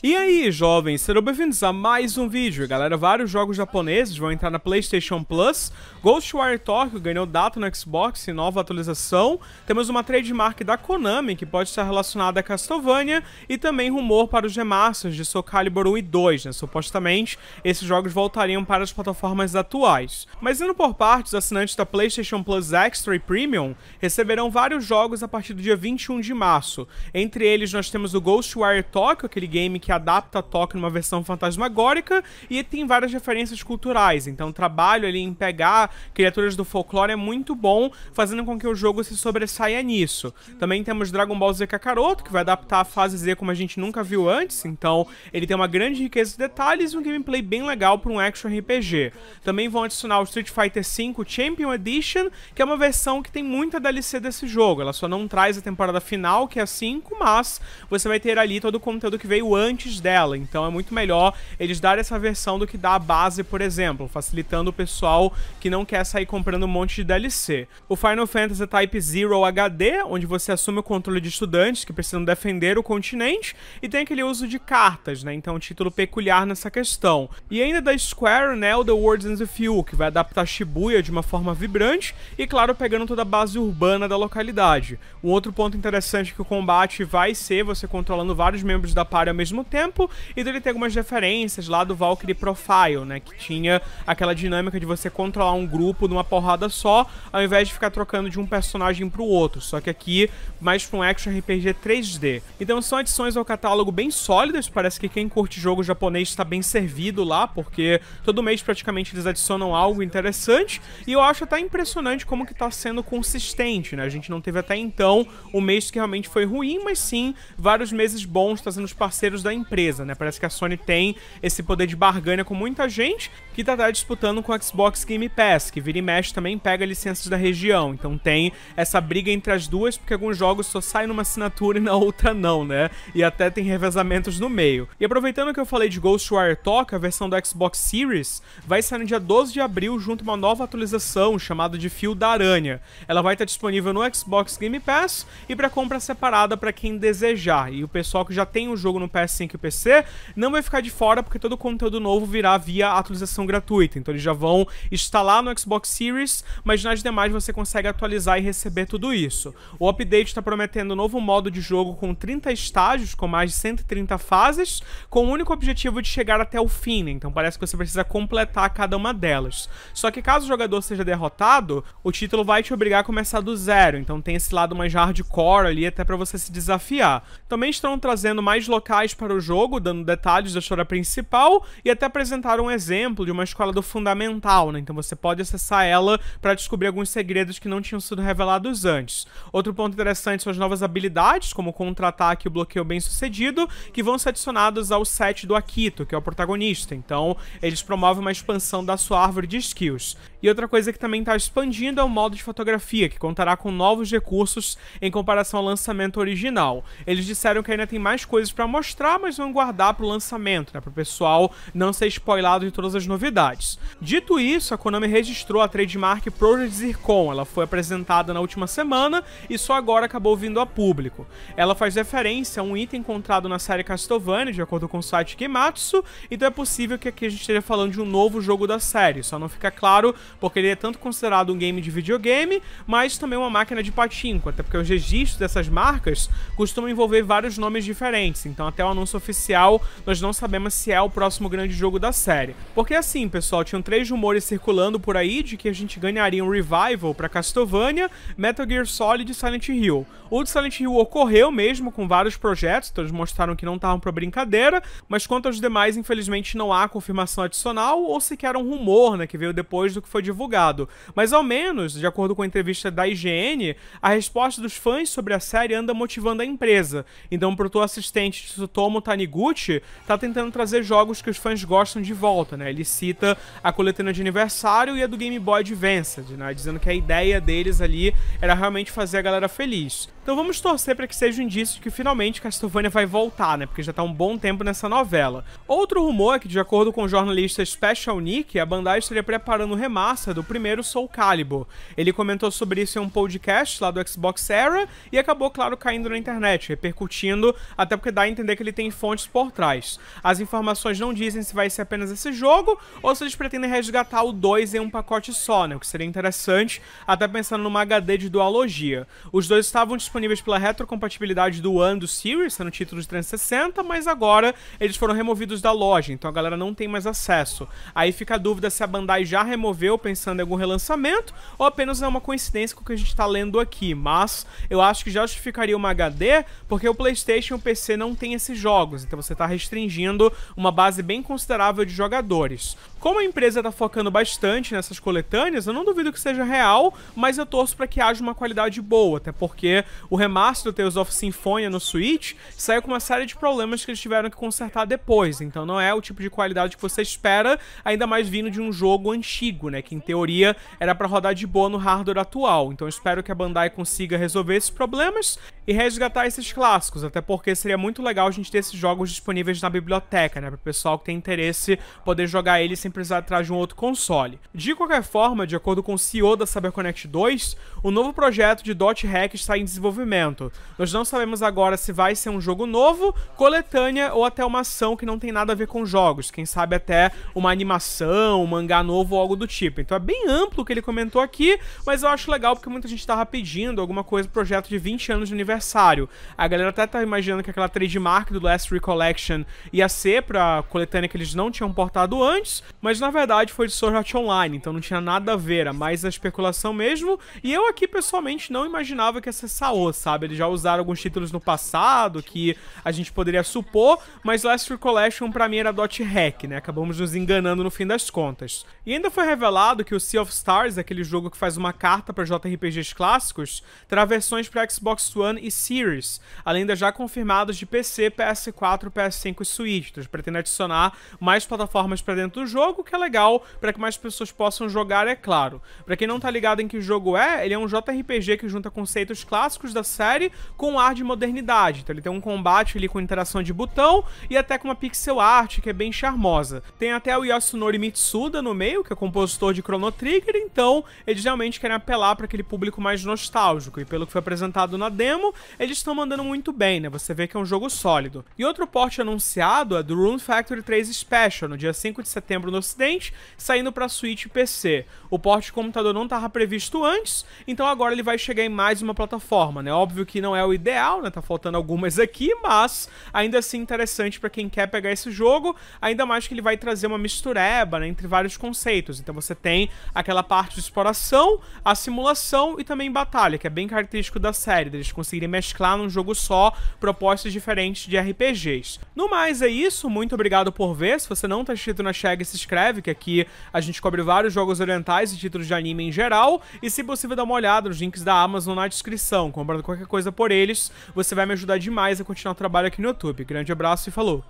E aí, jovens, sejam bem-vindos a mais um vídeo. Galera, vários jogos japoneses vão entrar na PlayStation Plus. Ghostwire Tokyo ganhou data no Xbox e nova atualização. Temos uma trademark da Konami, que pode estar relacionada a Castlevania. E também rumor para os remasters de Soul Calibur 1 e 2, né? Supostamente, esses jogos voltariam para as plataformas atuais. Mas indo por partes, assinantes da PlayStation Plus Extra e Premium receberão vários jogos a partir do dia 21 de março. Entre eles, nós temos o Ghostwire Tokyo, aquele game que que adapta Tóquio numa versão fantasmagórica e tem várias referências culturais. Então, o trabalho ali em pegar criaturas do folclore é muito bom, fazendo com que o jogo se sobressaia nisso. Também temos Dragon Ball Z Kakaroto, que vai adaptar a fase Z como a gente nunca viu antes, então ele tem uma grande riqueza de detalhes e um gameplay bem legal para um action RPG. Também vão adicionar o Street Fighter V Champion Edition, que é uma versão que tem muita DLC desse jogo. Ela só não traz a temporada final, que é a 5, mas você vai ter ali todo o conteúdo que veio antes antes dela. Então é muito melhor eles darem essa versão do que dar a base, por exemplo, facilitando o pessoal que não quer sair comprando um monte de DLC. O Final Fantasy Type Zero HD, onde você assume o controle de estudantes que precisam defender o continente, e tem aquele uso de cartas, né? Então um título peculiar nessa questão. E ainda da Square, né, o The Words and the Few, que vai adaptar Shibuya de uma forma vibrante e, claro, pegando toda a base urbana da localidade. Um outro ponto interessante é que o combate vai ser você controlando vários membros da party ao mesmo tempo, e dele tem algumas referências lá do Valkyrie Profile, né? Que tinha aquela dinâmica de você controlar um grupo numa porrada só, ao invés de ficar trocando de um personagem pro outro. Só que aqui, mais pra um action RPG 3D. Então são adições ao catálogo bem sólidas, parece que quem curte jogo japonês está bem servido lá, porque todo mês praticamente eles adicionam algo interessante, e eu acho até impressionante como que tá sendo consistente, né? A gente não teve até então um mês que realmente foi ruim, mas sim vários meses bons trazendo os parceiros da empresa, né? Parece que a Sony tem esse poder de barganha com muita gente que tá, tá disputando com o Xbox Game Pass, que vira e mexe também pega licenças da região. Então tem essa briga entre as duas, porque alguns jogos só saem numa assinatura e na outra não, né? E até tem revezamentos no meio. E aproveitando que eu falei de Ghostwire Talk, a versão do Xbox Series vai sair no dia 12 de abril junto a uma nova atualização chamada de Fio da Aranha. Ela vai estar disponível no Xbox Game Pass e para compra separada para quem desejar. E o pessoal que já tem o jogo no PS5 que o PC, não vai ficar de fora porque todo o conteúdo novo virá via atualização gratuita. Então eles já vão instalar no Xbox Series, mas nas demais você consegue atualizar e receber tudo isso. O update está prometendo um novo modo de jogo com 30 estágios, com mais de 130 fases, com o único objetivo de chegar até o fim. Né? Então parece que você precisa completar cada uma delas. Só que caso o jogador seja derrotado, o título vai te obrigar a começar do zero. Então tem esse lado mais hardcore ali até para você se desafiar. Também estão trazendo mais locais para o o jogo, dando detalhes da história principal e até apresentar um exemplo de uma escola do fundamental, né? Então você pode acessar ela para descobrir alguns segredos que não tinham sido revelados antes. Outro ponto interessante são as novas habilidades, como contra-ataque e o bloqueio bem-sucedido, que vão ser adicionados ao set do Akito, que é o protagonista. Então, eles promovem uma expansão da sua árvore de skills. E outra coisa que também está expandindo é o modo de fotografia, que contará com novos recursos em comparação ao lançamento original. Eles disseram que ainda tem mais coisas para mostrar, mas mas vão guardar para o lançamento, né, para o pessoal não ser spoilado de todas as novidades. Dito isso, a Konami registrou a trademark Project Zircon, ela foi apresentada na última semana e só agora acabou vindo a público. Ela faz referência a um item encontrado na série Castlevania, de acordo com o site Gematsu, então é possível que aqui a gente esteja falando de um novo jogo da série, só não fica claro porque ele é tanto considerado um game de videogame, mas também uma máquina de patinco, até porque os registros dessas marcas costumam envolver vários nomes diferentes, então até o anúncio anúncio oficial, nós não sabemos se é o próximo grande jogo da série. Porque assim, pessoal, tinham três rumores circulando por aí de que a gente ganharia um revival para Castlevania, Metal Gear Solid e Silent Hill. O de Silent Hill ocorreu mesmo com vários projetos, então eles mostraram que não estavam para brincadeira, mas quanto aos demais, infelizmente não há confirmação adicional ou sequer um rumor, né, que veio depois do que foi divulgado. Mas ao menos, de acordo com a entrevista da IGN, a resposta dos fãs sobre a série anda motivando a empresa. Então, pro teu assistente Tsutomo como Taniguchi está tentando trazer jogos que os fãs gostam de volta, né? Ele cita a coletânea de aniversário e a do Game Boy Advance, né? Dizendo que a ideia deles ali era realmente fazer a galera feliz. Então vamos torcer para que seja um indício que finalmente Castlevania vai voltar, né? Porque já tá um bom tempo nessa novela. Outro rumor é que, de acordo com o jornalista Special Nick, a Bandai estaria preparando o remaster do primeiro Soul Calibur. Ele comentou sobre isso em um podcast lá do Xbox Era e acabou, claro, caindo na internet, repercutindo, até porque dá a entender que ele tem tem fontes por trás. As informações não dizem se vai ser apenas esse jogo ou se eles pretendem resgatar o 2 em um pacote só, né? O que seria interessante, até pensando numa HD de dualogia. Os dois estavam disponíveis pela retrocompatibilidade do One do Series, sendo título de 360, mas agora eles foram removidos da loja, então a galera não tem mais acesso. Aí fica a dúvida se a Bandai já removeu pensando em algum relançamento ou apenas é uma coincidência com o que a gente está lendo aqui, mas eu acho que já justificaria uma HD porque o PlayStation e o PC não tem esses jogos jogos, então você está restringindo uma base bem considerável de jogadores. Como a empresa está focando bastante nessas coletâneas, eu não duvido que seja real, mas eu torço para que haja uma qualidade boa, até porque o remaster do Tales of Symphonia no Switch saiu com uma série de problemas que eles tiveram que consertar depois, então não é o tipo de qualidade que você espera, ainda mais vindo de um jogo antigo, né, que em teoria era para rodar de boa no hardware atual. Então espero que a Bandai consiga resolver esses problemas e resgatar esses clássicos, até porque seria muito legal a gente ter esses jogos disponíveis na biblioteca, né, para o pessoal que tem interesse poder jogar eles sem precisar atrás de um outro console. De qualquer forma, de acordo com o CEO da CyberConnect 2, o novo projeto de Dot Hack está em desenvolvimento. Nós não sabemos agora se vai ser um jogo novo, coletânea ou até uma ação que não tem nada a ver com jogos, quem sabe até uma animação, um mangá novo ou algo do tipo. Então é bem amplo o que ele comentou aqui, mas eu acho legal porque muita gente estava tá pedindo alguma coisa, projeto de 20 anos de universidade aniversário. A galera até tá imaginando que aquela trademark do Last Recollection ia ser pra coletânea que eles não tinham portado antes, mas na verdade foi de Sword Art Online, então não tinha nada a ver, era mais a especulação mesmo. E eu aqui pessoalmente não imaginava que ia ser Saô, sabe? Eles já usaram alguns títulos no passado que a gente poderia supor, mas Last Recollection pra mim era Dot Hack, né? Acabamos nos enganando no fim das contas. E ainda foi revelado que o Sea of Stars, aquele jogo que faz uma carta para JRPGs clássicos, terá versões para Xbox One e e Series, além das já confirmadas de PC, PS4, PS5 e Switch. Então, pretende adicionar mais plataformas para dentro do jogo, que é legal para que mais pessoas possam jogar, é claro. Para quem não tá ligado em que jogo é, ele é um JRPG que junta conceitos clássicos da série com um ar de modernidade. Então ele tem um combate ali com interação de botão e até com uma pixel art que é bem charmosa. Tem até o Yasunori Mitsuda no meio, que é compositor de Chrono Trigger, então eles realmente querem apelar para aquele público mais nostálgico. E pelo que foi apresentado na demo, eles estão mandando muito bem, né? Você vê que é um jogo sólido. E outro porte anunciado é do Rune Factory 3 Special, no dia 5 de setembro no ocidente, saindo para Switch e PC. O porte de computador não estava previsto antes, então agora ele vai chegar em mais uma plataforma, né? Óbvio que não é o ideal, né? Tá faltando algumas aqui, mas ainda assim interessante para quem quer pegar esse jogo, ainda mais que ele vai trazer uma mistureba, né, entre vários conceitos. Então você tem aquela parte de exploração, a simulação e também batalha, que é bem característico da série, deles conseguirem e é mesclar num jogo só propostas diferentes de RPGs. No mais, é isso. Muito obrigado por ver. Se você não tá inscrito na Chega, se inscreve, que aqui a gente cobre vários jogos orientais e títulos de anime em geral. E se possível, dá uma olhada nos links da Amazon na descrição. Comprando qualquer coisa por eles, você vai me ajudar demais a continuar o trabalho aqui no YouTube. Grande abraço e falou!